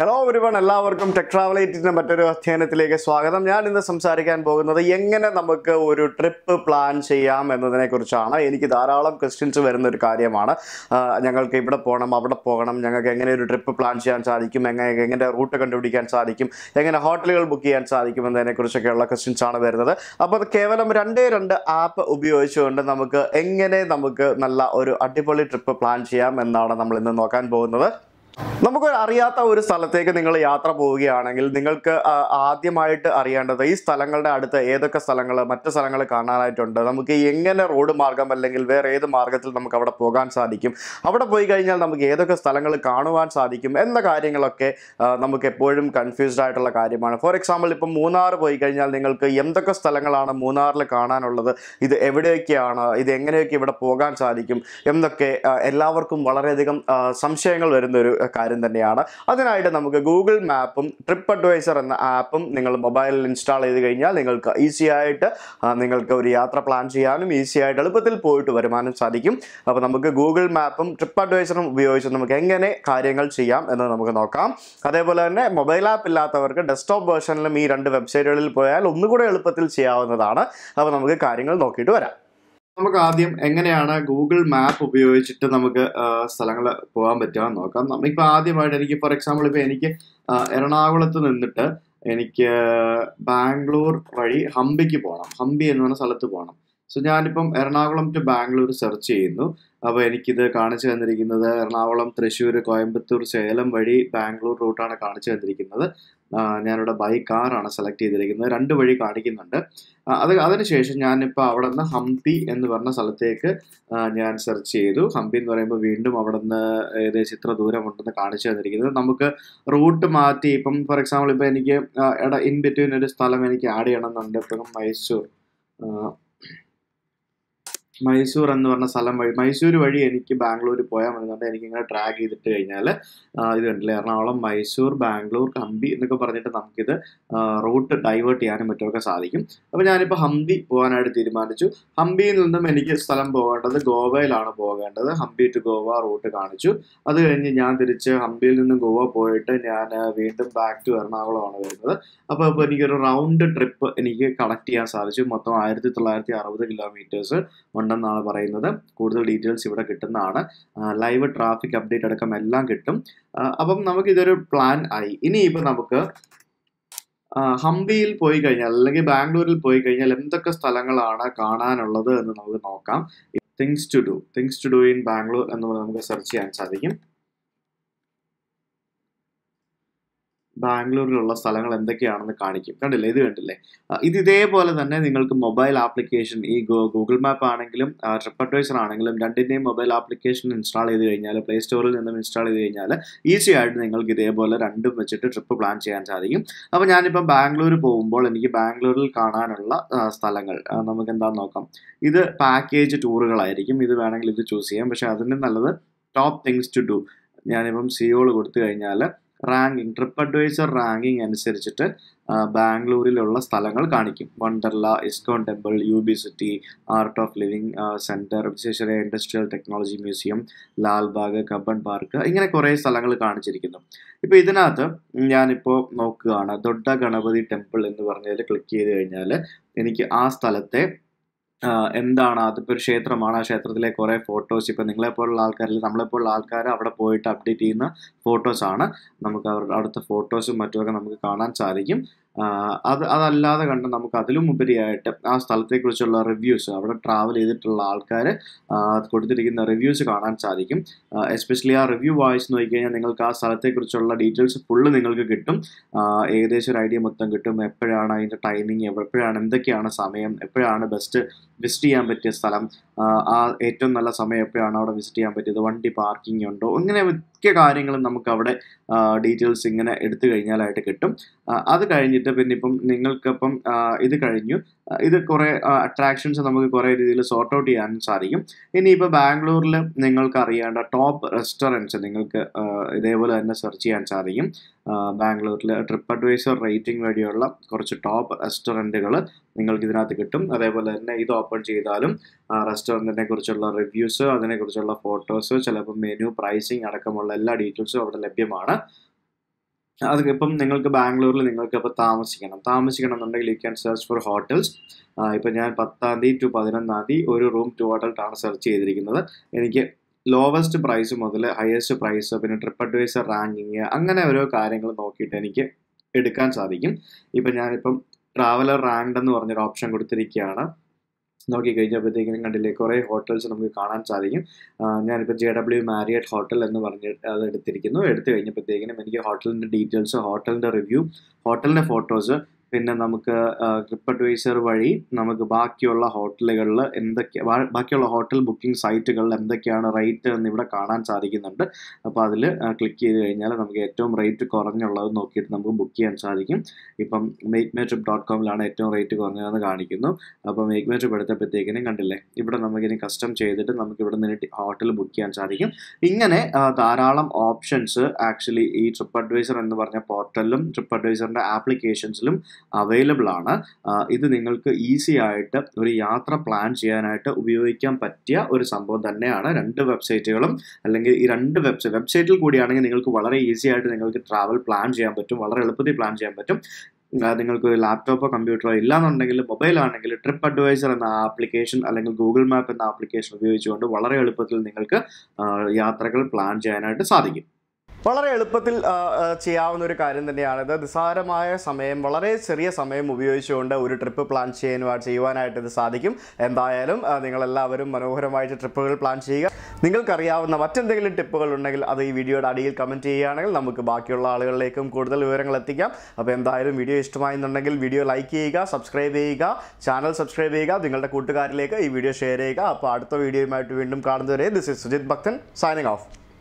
hello ഒരുവൺ എല്ലാവർക്കും tech travel എയ്റ്റിൻ്റെ മറ്റൊരു അധ്യയനത്തിലേക്ക് സ്വാഗതം ഞാൻ ഇന്ന് സംസാരിക്കാൻ പോകുന്നത് എങ്ങനെ നമുക്ക് ഒരു ട്രിപ്പ് പ്ലാൻ ചെയ്യാം എന്നതിനെക്കുറിച്ചാണ് എനിക്ക് ധാരാളം ക്വസ്റ്റ്യൻസ് വരുന്ന ഒരു കാര്യമാണ് ഞങ്ങൾക്ക് ഇവിടെ പോകണം അവിടെ പോകണം ഞങ്ങൾക്ക് എങ്ങനെ ഒരു ട്രിപ്പ് പ്ലാൻ ചെയ്യാൻ സാധിക്കും എങ്ങനെ എങ്ങനെ റൂട്ട് കണ്ടുപിടിക്കാൻ സാധിക്കും എങ്ങനെ ഹോട്ടലുകൾ ബുക്ക് ചെയ്യാൻ സാധിക്കും എന്നതിനെക്കുറിച്ചൊക്കെയുള്ള ക്വസ്റ്റ്യൻസ് ആണ് വരുന്നത് അപ്പോൾ കേവലം രണ്ടേ രണ്ട് ആപ്പ് ഉപയോഗിച്ചുകൊണ്ട് നമുക്ക് എങ്ങനെ നമുക്ക് നല്ല ഒരു അടിപൊളി ട്രിപ്പ് പ്ലാൻ ചെയ്യാം എന്നാണ് നമ്മൾ ഇന്ന് നോക്കാൻ പോകുന്നത് നമുക്ക് അറിയാത്ത ഒരു സ്ഥലത്തേക്ക് നിങ്ങൾ യാത്ര പോവുകയാണെങ്കിൽ നിങ്ങൾക്ക് ആദ്യമായിട്ട് അറിയേണ്ടത് ഈ സ്ഥലങ്ങളുടെ അടുത്ത് ഏതൊക്കെ സ്ഥലങ്ങൾ മറ്റു സ്ഥലങ്ങൾ കാണാനായിട്ടുണ്ട് നമുക്ക് എങ്ങനെ റോഡ് മാർഗം അല്ലെങ്കിൽ വേറെ ഏത് മാർഗത്തിൽ നമുക്ക് അവിടെ പോകാൻ സാധിക്കും അവിടെ പോയി കഴിഞ്ഞാൽ നമുക്ക് ഏതൊക്കെ സ്ഥലങ്ങൾ കാണുവാൻ സാധിക്കും എന്ന കാര്യങ്ങളൊക്കെ നമുക്ക് എപ്പോഴും കൺഫ്യൂസ്ഡ് ആയിട്ടുള്ള കാര്യമാണ് ഫോർ എക്സാമ്പിൾ ഇപ്പം മൂന്നാർ പോയി കഴിഞ്ഞാൽ നിങ്ങൾക്ക് എന്തൊക്കെ സ്ഥലങ്ങളാണ് മൂന്നാറിൽ കാണാനുള്ളത് ഇത് എവിടെയൊക്കെയാണ് ഇത് എങ്ങനെയൊക്കെ ഇവിടെ പോകാൻ സാധിക്കും എന്നൊക്കെ എല്ലാവർക്കും വളരെയധികം സംശയങ്ങൾ വരുന്നൊരു കാര്യം കാര്യം തന്നെയാണ് അതിനായിട്ട് നമുക്ക് ഗൂഗിൾ മാപ്പും ട്രിപ്പ് അഡ്വൈസർ എന്ന ആപ്പും നിങ്ങൾ മൊബൈലിൽ ഇൻസ്റ്റാൾ ചെയ്ത് കഴിഞ്ഞാൽ നിങ്ങൾക്ക് ഈസി ആയിട്ട് നിങ്ങൾക്ക് ഒരു യാത്ര പ്ലാൻ ചെയ്യാനും ഈസി ആയിട്ട് എളുപ്പത്തിൽ പോയിട്ട് വരുമാനം സാധിക്കും അപ്പോൾ നമുക്ക് ഗൂഗിൾ മാപ്പും ട്രിപ്പ് അഡ്വൈസറും ഉപയോഗിച്ച് നമുക്ക് എങ്ങനെ കാര്യങ്ങൾ ചെയ്യാം എന്ന് നമുക്ക് നോക്കാം അതേപോലെ തന്നെ മൊബൈൽ ആപ്പ് ഇല്ലാത്തവർക്ക് ഡെസ്ക്ടോപ്പ് വേർഷനിലും ഈ രണ്ട് വെബ്സൈറ്റുകളിൽ പോയാൽ ഒന്നുകൂടെ എളുപ്പത്തിൽ ചെയ്യാവുന്നതാണ് അപ്പോൾ നമുക്ക് കാര്യങ്ങൾ നോക്കിയിട്ട് വരാം നമുക്ക് ആദ്യം എങ്ങനെയാണ് ഗൂഗിൾ മാപ്പ് ഉപയോഗിച്ചിട്ട് നമുക്ക് സ്ഥലങ്ങൾ പോകാൻ പറ്റുമെന്ന് നോക്കാം നമ്മളിപ്പോൾ ആദ്യമായിട്ട് എനിക്ക് ഫോർ എക്സാമ്പിൾ ഇപ്പോൾ എനിക്ക് എറണാകുളത്ത് നിന്നിട്ട് എനിക്ക് ബാംഗ്ലൂർ വഴി ഹംപിക്ക് പോകണം ഹംപി എന്ന് പറഞ്ഞ സ്ഥലത്ത് പോകണം സോ ഞാനിപ്പം എറണാകുളം ടു ബാംഗ്ലൂർ സെർച്ച് ചെയ്യുന്നു അപ്പോൾ എനിക്കിത് കാണിച്ചു തന്നിരിക്കുന്നത് എറണാകുളം തൃശ്ശൂർ കോയമ്പത്തൂർ സേലം വഴി ബാംഗ്ലൂർ റൂട്ടാണ് കാണിച്ചു തന്നിരിക്കുന്നത് ഞാനിവിടെ ബൈ കാറാണ് സെലക്ട് ചെയ്തിരിക്കുന്നത് രണ്ട് വഴി കാണിക്കുന്നുണ്ട് അത് അതിനുശേഷം ഞാനിപ്പോൾ അവിടെ നിന്ന് ഹംപി എന്ന് പറഞ്ഞ സ്ഥലത്തേക്ക് ഞാൻ സെർച്ച് ചെയ്തു ഹംപി എന്ന് പറയുമ്പോൾ വീണ്ടും അവിടെ നിന്ന് ഏകദേശം ഇത്ര ദൂരം ഉണ്ടെന്ന് കാണിച്ചു തന്നിരിക്കുന്നത് നമുക്ക് റൂട്ട് മാറ്റി ഇപ്പം ഫോർ എക്സാമ്പിൾ ഇപ്പോൾ എനിക്ക് ഇൻ ബിറ്റ്വീൻ ഒരു സ്ഥലം എനിക്ക് ആഡ് ചെയ്യണമെന്നുണ്ട് ഇപ്പം മൈസൂർ മൈസൂർ എന്ന് പറഞ്ഞ സ്ഥലം വഴി മൈസൂർ വഴി എനിക്ക് ബാംഗ്ലൂർ പോയാൽ മതി എനിക്ക് ഇങ്ങനെ ട്രാക്ക് ചെയ്തിട്ട് കഴിഞ്ഞാൽ ഇത് കണ്ടില്ലേ എറണാകുളം മൈസൂർ ബാംഗ്ലൂർ ഹംപി എന്നൊക്കെ പറഞ്ഞിട്ട് നമുക്കിത് റൂട്ട് ഡൈവേർട്ട് ചെയ്യാനും മറ്റുമൊക്കെ സാധിക്കും അപ്പോൾ ഞാനിപ്പോൾ ഹംപി പോകാനായിട്ട് തീരുമാനിച്ചു ഹംപിയിൽ നിന്നും എനിക്ക് സ്ഥലം പോകേണ്ടത് ഗോവയിലാണ് പോകേണ്ടത് ഹംപി ടു ഗോവ റൂട്ട് കാണിച്ചു അത് കഴിഞ്ഞ് ഞാൻ തിരിച്ച് ഹംപിയിൽ നിന്നും ഗോവ പോയിട്ട് ഞാൻ വീണ്ടും ബാക്ക് ടു എറണാകുളമാണ് വരുന്നത് അപ്പോൾ ഇപ്പോൾ എനിക്കൊരു റൗണ്ട് ട്രിപ്പ് എനിക്ക് കളക്ട് ചെയ്യാൻ സാധിച്ചു മൊത്തം ആയിരത്തി തൊള്ളായിരത്തി അറുപത് കിലോമീറ്റേഴ്സ് ഉണ്ടെന്നാണ് പറയുന്നത് കൂടുതൽ ഡീറ്റെയിൽസ് ഇവിടെ കിട്ടുന്നതാണ് ലൈവ് ട്രാഫിക് അപ്ഡേറ്റ് അടക്കം എല്ലാം കിട്ടും അപ്പം നമുക്ക് ഇതൊരു പ്ലാൻ ആയി ഇനിയിപ്പോൾ നമുക്ക് ഹംപിയിൽ പോയി കഴിഞ്ഞാൽ അല്ലെങ്കിൽ ബാംഗ്ലൂരിൽ പോയി കഴിഞ്ഞാൽ എന്തൊക്കെ സ്ഥലങ്ങളാണ് കാണാനുള്ളത് എന്ന് നമുക്ക് നോക്കാം things to do things to do in Bangalore എന്ന് പറഞ്ഞ് നമുക്ക് സെർച്ച് ചെയ്യാൻ സാധിക്കും ബാംഗ്ലൂരിലുള്ള സ്ഥലങ്ങൾ എന്തൊക്കെയാണെന്ന് കാണിക്കും കണ്ടില്ലേ ഇത് കണ്ടില്ലേ ഇത് ഇതേപോലെ തന്നെ നിങ്ങൾക്ക് മൊബൈൽ ആപ്ലിക്കേഷൻ ഈ ഗൂഗിൾ മാപ്പ് ആണെങ്കിലും ട്രിപ്പ് അഡ്വൈസർ ആണെങ്കിലും രണ്ടിൻ്റെയും മൊബൈൽ ആപ്ലിക്കേഷൻ ഇൻസ്റ്റാൾ ചെയ്ത് കഴിഞ്ഞാൽ പ്ലേ സ്റ്റോറിൽ നിന്നും ഇൻസ്റ്റാൾ ചെയ്ത് കഴിഞ്ഞാൽ ഈസി ആയിട്ട് നിങ്ങൾക്ക് ഇതേപോലെ രണ്ടും വെച്ചിട്ട് ട്രിപ്പ് പ്ലാൻ ചെയ്യാൻ സാധിക്കും അപ്പോൾ ഞാനിപ്പോൾ ബാംഗ്ലൂർ പോകുമ്പോൾ എനിക്ക് ബാംഗ്ലൂരിൽ കാണാനുള്ള സ്ഥലങ്ങൾ നമുക്ക് എന്താണെന്ന് നോക്കാം ഇത് പാക്കേജ് ടൂറുകളായിരിക്കും ഇത് വേണമെങ്കിൽ ഇത് ചൂസ് ചെയ്യാം പക്ഷേ അതിന് നല്ലത് ടോപ്പ് തിങ്സ് ടു ഡു ഞാനിപ്പം സിയോൾ കൊടുത്തു കഴിഞ്ഞാൽ റാങ്കിങ് ട്രിപ്പ് അഡ്വൈസർ റാങ്കിങ് അനുസരിച്ചിട്ട് ബാംഗ്ലൂരിലുള്ള സ്ഥലങ്ങൾ കാണിക്കും Wonderla ISKCON temple U B city art of living centre Visvesvaraya industrial technology museum Lalbagh Cubbon park ഇങ്ങനെ കുറേ സ്ഥലങ്ങൾ കാണിച്ചിരിക്കുന്നു ഇപ്പോൾ ഇതിനകത്ത് ഞാനിപ്പോൾ നോക്കുകയാണ് ദൊഡ്ഡ ഗണപതി ടെമ്പിൾ എന്ന് പറഞ്ഞതിൽ ക്ലിക്ക് ചെയ്ത് കഴിഞ്ഞാൽ എനിക്ക് ആ സ്ഥലത്തെ എന്താണ് അതിപ്പോൾ ഒരു ക്ഷേത്രമാണ് ആ ക്ഷേത്രത്തിലെ കുറേ ഫോട്ടോസ് ഇപ്പോൾ നിങ്ങളെപ്പോലുള്ള ആൾക്കാരിൽ നമ്മളെപ്പോലുള്ള ആൾക്കാർ അവിടെ പോയിട്ട് അപ്ഡേറ്റ് ചെയ്യുന്ന ഫോട്ടോസാണ് നമുക്ക് അവരുടെ അവിടുത്തെ ഫോട്ടോസും മറ്റുമൊക്കെ നമുക്ക് കാണാൻ സാധിക്കും അത് അതല്ലാതെ കണ്ട് നമുക്ക് അതിലും ഉപരിയായിട്ട് ആ സ്ഥലത്തെക്കുറിച്ചുള്ള റിവ്യൂസ് അവിടെ ട്രാവൽ ചെയ്തിട്ടുള്ള ആൾക്കാർ കൊടുത്തിരിക്കുന്ന റിവ്യൂസ് കാണാൻ സാധിക്കും എസ്പെഷ്യലി ആ റിവ്യൂ വായിച്ച് നോക്കിക്കഴിഞ്ഞാൽ നിങ്ങൾക്ക് ആ സ്ഥലത്തെക്കുറിച്ചുള്ള ഡീറ്റെയിൽസ് ഫുള്ള് നിങ്ങൾക്ക് കിട്ടും ഏകദേശം ഒരു ഐഡിയ മൊത്തം കിട്ടും എപ്പോഴാണ് അതിൻ്റെ ടൈമിങ് എപ്പോഴാണ് എന്തൊക്കെയാണ് സമയം എപ്പോഴാണ് ബെസ്റ്റ് വിസിറ്റ് ചെയ്യാൻ പറ്റിയ സ്ഥലം ആ ഏറ്റവും നല്ല സമയം എപ്പോഴാണ് അവിടെ വിസിറ്റ് ചെയ്യാൻ പറ്റിയത് വണ്ടി പാർക്കിംഗ് ഉണ്ടോ ഇങ്ങനെ മിക്ക കാര്യങ്ങളും നമുക്ക് അവിടെ ഡീറ്റെയിൽസ് ഇങ്ങനെ എടുത്തു കഴിഞ്ഞാലായിട്ട് കിട്ടും അത് കഴിഞ്ഞിട്ട് പിന്നെ ഇപ്പം നിങ്ങൾക്കിപ്പം ഇത് കഴിഞ്ഞു ഇത് കുറേ അട്രാക്ഷൻസ് നമുക്ക് കുറേ രീതിയിൽ സോർട്ട് ഔട്ട് ചെയ്യാൻ സാധിക്കും ഇനിയിപ്പോൾ ബാംഗ്ലൂരിൽ നിങ്ങൾക്ക് അറിയേണ്ട ടോപ്പ് റെസ്റ്റോറൻറ്റ്സ് നിങ്ങൾക്ക് ഇതേപോലെ തന്നെ സെർച്ച് ചെയ്യാൻ സാധിക്കും ബാംഗ്ലൂരിൽ ട്രിപ്പ് അഡ്വൈസർ റേറ്റിംഗ് വഴിയുള്ള കുറച്ച് ടോപ്പ് റെസ്റ്റോറൻറ്റുകൾ നിങ്ങൾക്ക് ഇതിനകത്ത് കിട്ടും അതേപോലെ തന്നെ ഇത് ഓപ്പൺ ചെയ്താലും റെസ്റ്റോറൻറ്റിനെ കുറിച്ചുള്ള റിവ്യൂസ് അതിനെക്കുറിച്ചുള്ള ഫോട്ടോസ് ചിലപ്പോൾ മെനു പ്രൈസിങ് അടക്കമുള്ള എല്ലാ ഡീറ്റെയിൽസും അവിടെ ലഭ്യമാണ് അത് ഇപ്പം നിങ്ങൾക്ക് ബാംഗ്ലൂരിൽ നിങ്ങൾക്ക് ഇപ്പോൾ താമസിക്കണം താമസിക്കണം എന്നുണ്ടെങ്കിൽ you can search for hotels ഇപ്പം ഞാൻ പത്താം തീയതി ടു പതിനൊന്നാം തീയതി ഒരു റൂം ടു ഹോട്ടൽ ആണ് സെർച്ച് ചെയ്തിരിക്കുന്നത് എനിക്ക് ലോവസ്റ്റ് പ്രൈസ് മുതൽ ഹയസ്റ്റ് പ്രൈസ് പിന്നെ ട്രിപ്പ് അഡ്വൈസർ റാങ്കിങ് അങ്ങനെ ഓരോ കാര്യങ്ങൾ നോക്കിയിട്ട് എനിക്ക് എടുക്കാൻ സാധിക്കും ഇപ്പം ഞാനിപ്പം ട്രാവലർ റാങ്ക് എന്ന് പറഞ്ഞൊരു ഓപ്ഷൻ കൊടുത്തിരിക്കുകയാണ് നോക്കി കഴിഞ്ഞപ്പോഴത്തേക്കിനും കണ്ടില്ലേ കുറേ ഹോട്ടൽസ് നമുക്ക് കാണാൻ സാധിക്കും ഞാനിപ്പോൾ ജെ ഡബ്ല്യു മാരിയറ്റ് ഹോട്ടൽ എന്ന് പറഞ്ഞ് അത് എടുത്തിരിക്കുന്നു എടുത്തു കഴിഞ്ഞപ്പോഴത്തേക്കിനും എനിക്ക് ഹോട്ടലിൻ്റെ ഡീറ്റെയിൽസ് ഹോട്ടലിൻ്റെ റിവ്യൂ ഹോട്ടലിൻ്റെ ഫോട്ടോസ് പിന്നെ നമുക്ക് ട്രിപ്പ് അഡ്വൈസർ വഴി നമുക്ക് ബാക്കിയുള്ള ഹോട്ടലുകളിൽ എന്തൊക്കെ ബാക്കിയുള്ള ഹോട്ടൽ ബുക്കിംഗ് സൈറ്റുകളിൽ എന്തൊക്കെയാണ് റേറ്റ് എന്ന് ഇവിടെ കാണാൻ സാധിക്കുന്നുണ്ട് അപ്പോൾ അതിൽ ക്ലിക്ക് ചെയ്ത് കഴിഞ്ഞാൽ നമുക്ക് ഏറ്റവും റേറ്റ് കുറഞ്ഞുള്ളത് നോക്കിയിട്ട് നമുക്ക് ബുക്ക് ചെയ്യാൻ സാധിക്കും ഇപ്പം മേക്ക് മേ ട്രിപ്പ് ഡോട്ട് കോമിലാണ് ഏറ്റവും റേറ്റ് കുറഞ്ഞതെന്ന് കാണിക്കുന്നു അപ്പോൾ മേക്ക് മേ ട്രിപ്പ് എടുത്തപ്പോഴത്തേക്കിനും കണ്ടില്ലേ ഇവിടെ നമുക്കിനി കസ്റ്റം ചെയ്തിട്ട് നമുക്ക് ഇവിടെ നിന്ന് ഹോട്ടൽ ബുക്ക് ചെയ്യാൻ സാധിക്കും ഇങ്ങനെ ധാരാളം ഓപ്ഷൻസ് ആക്ച്വലി ഈ ട്രിപ്പ് അഡ്വൈസർ എന്ന് പറഞ്ഞ പോർട്ടലിലും ട്രിപ്പ് അഡ്വൈസറിൻ്റെ ആപ്ലിക്കേഷൻസിലും അവൈലബിൾ ആണ് ഇത് നിങ്ങൾക്ക് ഈസി ആയിട്ട് ഒരു യാത്ര പ്ലാൻ ചെയ്യാനായിട്ട് ഉപയോഗിക്കാൻ പറ്റിയ ഒരു സംഭവം തന്നെയാണ് രണ്ട് വെബ്സൈറ്റുകളും അല്ലെങ്കിൽ ഈ രണ്ട് വെബ്സൈറ്റ് വെബ്സൈറ്റിൽ കൂടിയാണെങ്കിൽ നിങ്ങൾക്ക് വളരെ ഈസി ആയിട്ട് നിങ്ങൾക്ക് ട്രാവൽ പ്ലാൻ ചെയ്യാൻ പറ്റും വളരെ എളുപ്പത്തിൽ പ്ലാൻ ചെയ്യാൻ പറ്റും നിങ്ങൾക്ക് ഒരു ലാപ്ടോപ്പോ കമ്പ്യൂട്ടറോ ഇല്ലാന്നുണ്ടെങ്കിൽ മൊബൈൽ ആണെങ്കിൽ ട്രിപ്പ് അഡ്വൈസർ എന്ന ആപ്ലിക്കേഷൻ അല്ലെങ്കിൽ ഗൂഗിൾ മാപ്പ് എന്ന ആപ്ലിക്കേഷൻ ഉപയോഗിച്ചുകൊണ്ട് വളരെ എളുപ്പത്തിൽ നിങ്ങൾക്ക് യാത്രകൾ പ്ലാൻ ചെയ്യാനായിട്ട് സാധിക്കും വളരെ എളുപ്പത്തിൽ ചെയ്യാവുന്ന ഒരു കാര്യം തന്നെയാണിത് നിസ്സാരമായ സമയം വളരെ ചെറിയ സമയം ഉപയോഗിച്ചുകൊണ്ട് ഒരു ട്രിപ്പ് പ്ലാൻ ചെയ്യാൻ ചെയ്യുവാനായിട്ട് ഇത് സാധിക്കും എന്തായാലും നിങ്ങളെല്ലാവരും മനോഹരമായിട്ട് ട്രിപ്പുകൾ പ്ലാൻ ചെയ്യുക നിങ്ങൾക്കറിയാവുന്ന മറ്റെന്തെങ്കിലും ടിപ്പുകൾ ഉണ്ടെങ്കിൽ അത് ഈ വീഡിയോയുടെ അടിയിൽ കമൻറ്റ് ചെയ്യുകയാണെങ്കിൽ നമുക്ക് ബാക്കിയുള്ള ആളുകളിലേക്കും കൂടുതൽ വിവരങ്ങൾ എത്തിക്കാം അപ്പോൾ എന്തായാലും വീഡിയോ ഇഷ്ടമായിരുന്നുണ്ടെങ്കിൽ വീഡിയോ ലൈക്ക് ചെയ്യുക സബ്സ്ക്രൈബ് ചെയ്യുക ചാനൽ സബ്സ്ക്രൈബ് ചെയ്യുക നിങ്ങളുടെ കൂട്ടുകാരിലേക്ക് ഈ വീഡിയോ ഷെയർ ചെയ്യുക അപ്പോൾ അടുത്ത വീഡിയോയുമായിട്ട് വീണ്ടും കാണുന്നവരെ ദിസ് ഇസ് സുജിത് ഭക്തൻ സൈനിങ് ഓഫ്